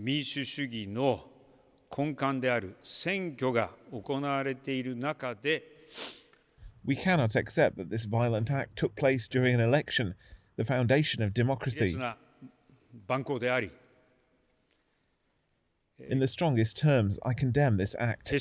民主主義の根幹である選挙が行われている中で We cannot accept that this violent act took place during an election, the foundation of democracy. 蛮行であり In the strongest terms, I condemn this act.